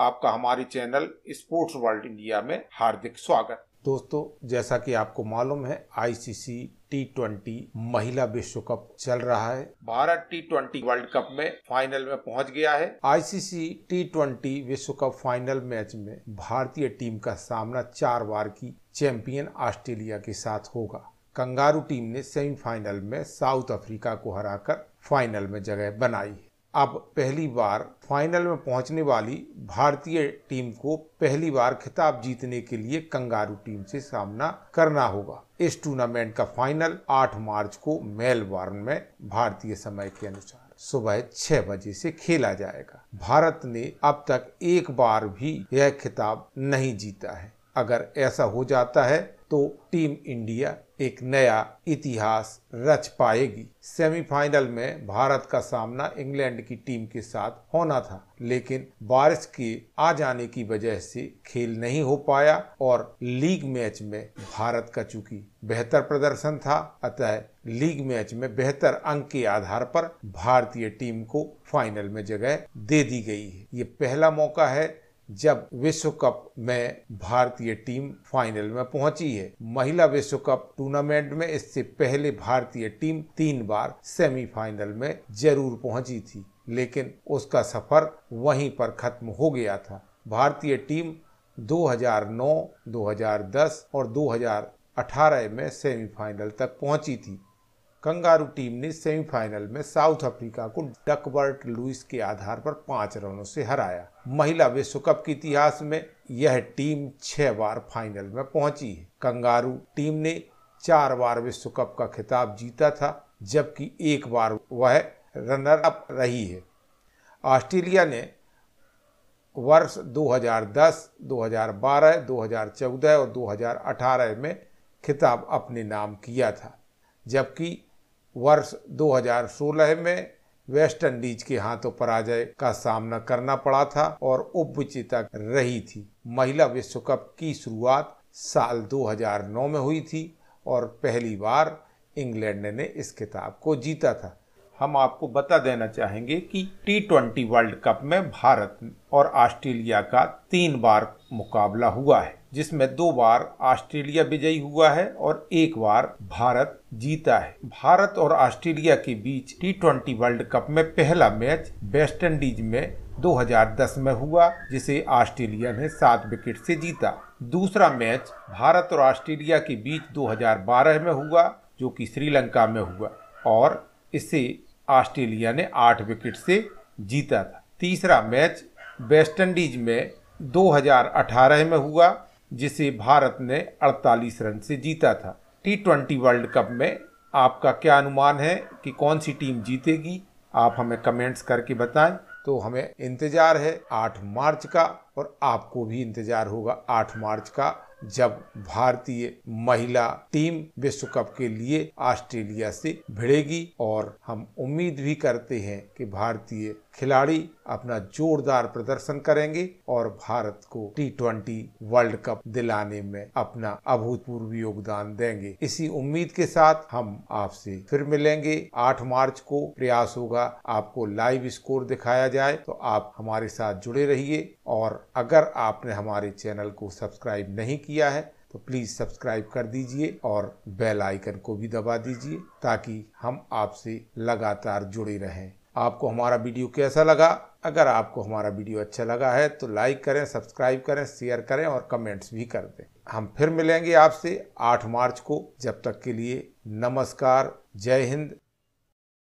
आपका हमारे channel sports world India में हार्दिक स्वागत दोस्तों जैसा कि आपको मालूम है आईसीसी टी ट्वेंटी महिला विश्व कप चल रहा है Bharat T twenty World Cup में फाइनल में पहुंच गया है आईसीसी टी ट्वेंटी विश्व कप फाइनल मैच में भारतीय टीम का सामना चार बार की चैंपियन ऑस्ट्रेलिया के साथ होगा कंगारू टीम ने सेमीफाइनल में साउथ अफ्रीका को हराकर फाइनल में जगह बनाई है अब पहली बार फाइनल में पहुंचने वाली भारतीय टीम को पहली बार खिताब जीतने के लिए कंगारू टीम से सामना करना होगा इस टूर्नामेंट का फाइनल 8 मार्च को मेलबॉर्न में भारतीय समय के अनुसार सुबह छह बजे से खेला जाएगा भारत ने अब तक एक बार भी यह खिताब नहीं जीता है अगर ऐसा हो जाता है तो टीम इंडिया एक नया इतिहास रच पाएगी सेमीफाइनल में भारत का सामना इंग्लैंड की टीम के साथ होना था लेकिन बारिश के आ जाने की वजह से खेल नहीं हो पाया और लीग मैच में भारत का चूंकि बेहतर प्रदर्शन था अतः लीग मैच में बेहतर अंक के आधार पर भारतीय टीम को फाइनल में जगह दे दी गई है ये पहला मौका है जब विश्व कप में भारतीय टीम फाइनल में पहुंची है महिला विश्व कप टूर्नामेंट में इससे पहले भारतीय टीम तीन बार सेमीफाइनल में जरूर पहुंची थी लेकिन उसका सफर वहीं पर खत्म हो गया था भारतीय टीम 2009, 2010 और 2018 में सेमीफाइनल तक पहुंची थी कंगारू टीम ने सेमीफाइनल में साउथ अफ्रीका को डकबर्ट लुइस के आधार पर पांच रनों से हराया महिला विश्व कप के इतिहास में यह टीम छह बार फाइनल में पहुंची है कंगारू टीम ने चार बार विश्व कप का खिताब जीता था जबकि एक बार वह रनर अप रही है ऑस्ट्रेलिया ने वर्ष 2010, 2012, 2014 और 2018 में खिताब अपने नाम किया था जबकि वर्ष 2016 में वेस्ट इंडीज के हाथों पराजय का सामना करना पड़ा था और उपविजेता रही थी महिला विश्व कप की शुरुआत साल 2009 में हुई थी और पहली बार इंग्लैंड ने इस खिताब को जीता था हम आपको बता देना चाहेंगे कि टी ट्वेंटी वर्ल्ड कप में भारत और ऑस्ट्रेलिया का तीन बार मुकाबला हुआ है जिसमें दो बार ऑस्ट्रेलिया विजयी हुआ है और एक बार भारत जीता है भारत और ऑस्ट्रेलिया के बीच टी ट्वेंटी वर्ल्ड कप में पहला मैच वेस्ट इंडीज में 2010 में हुआ जिसे ऑस्ट्रेलिया ने सात विकेट से जीता दूसरा मैच भारत और ऑस्ट्रेलिया के बीच 2012 में हुआ जो कि श्रीलंका में हुआ और इसे ऑस्ट्रेलिया ने आठ विकेट से जीता था तीसरा मैच वेस्टइंडीज में 2018 में हुआ जिसे भारत ने 48 रन से जीता था टी ट्वेंटी वर्ल्ड कप में आपका क्या अनुमान है कि कौन सी टीम जीतेगी आप हमें कमेंट्स करके बताएं तो हमें इंतज़ार है 8 मार्च का और आपको भी इंतज़ार होगा 8 मार्च का जब भारतीय महिला टीम विश्व कप के लिए ऑस्ट्रेलिया से भिड़ेगी और हम उम्मीद भी करते हैं कि भारतीय खिलाड़ी अपना जोरदार प्रदर्शन करेंगे और भारत को टी ट्वेंटी वर्ल्ड कप दिलाने में अपना अभूतपूर्व योगदान देंगे इसी उम्मीद के साथ हम आपसे फिर मिलेंगे 8 मार्च को प्रयास होगा आपको लाइव स्कोर दिखाया जाए तो आप हमारे साथ जुड़े रहिए और अगर आपने हमारे चैनल को सब्सक्राइब नहीं किया है तो प्लीज़ सब्सक्राइब कर दीजिए और बेल आइकन को भी दबा दीजिए ताकि हम आपसे लगातार जुड़े रहें आपको हमारा वीडियो कैसा लगा अगर आपको हमारा वीडियो अच्छा लगा है तो लाइक करें सब्सक्राइब करें शेयर करें और कमेंट्स भी कर दें हम फिर मिलेंगे आपसे 8 मार्च को जब तक के लिए नमस्कार जय हिंद